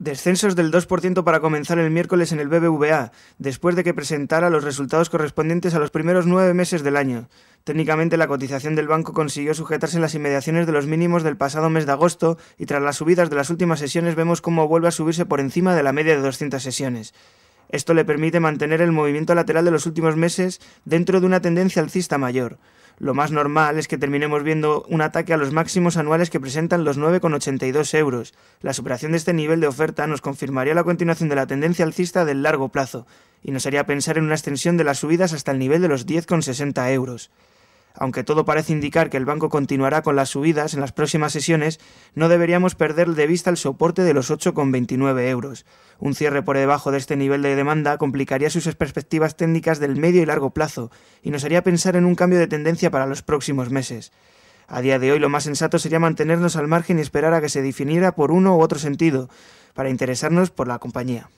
Descensos del 2% para comenzar el miércoles en el BBVA, después de que presentara los resultados correspondientes a los primeros nueve meses del año. Técnicamente la cotización del banco consiguió sujetarse en las inmediaciones de los mínimos del pasado mes de agosto y tras las subidas de las últimas sesiones vemos cómo vuelve a subirse por encima de la media de 200 sesiones. Esto le permite mantener el movimiento lateral de los últimos meses dentro de una tendencia alcista mayor lo más normal es que terminemos viendo un ataque a los máximos anuales que presentan los 9,82 euros. La superación de este nivel de oferta nos confirmaría la continuación de la tendencia alcista del largo plazo, y nos haría pensar en una extensión de las subidas hasta el nivel de los 10,60 euros. Aunque todo parece indicar que el banco continuará con las subidas en las próximas sesiones, no deberíamos perder de vista el soporte de los 8,29 euros. Un cierre por debajo de este nivel de demanda complicaría sus perspectivas técnicas del medio y largo plazo y nos haría pensar en un cambio de tendencia para los próximos meses. A día de hoy lo más sensato sería mantenernos al margen y esperar a que se definiera por uno u otro sentido, para interesarnos por la compañía.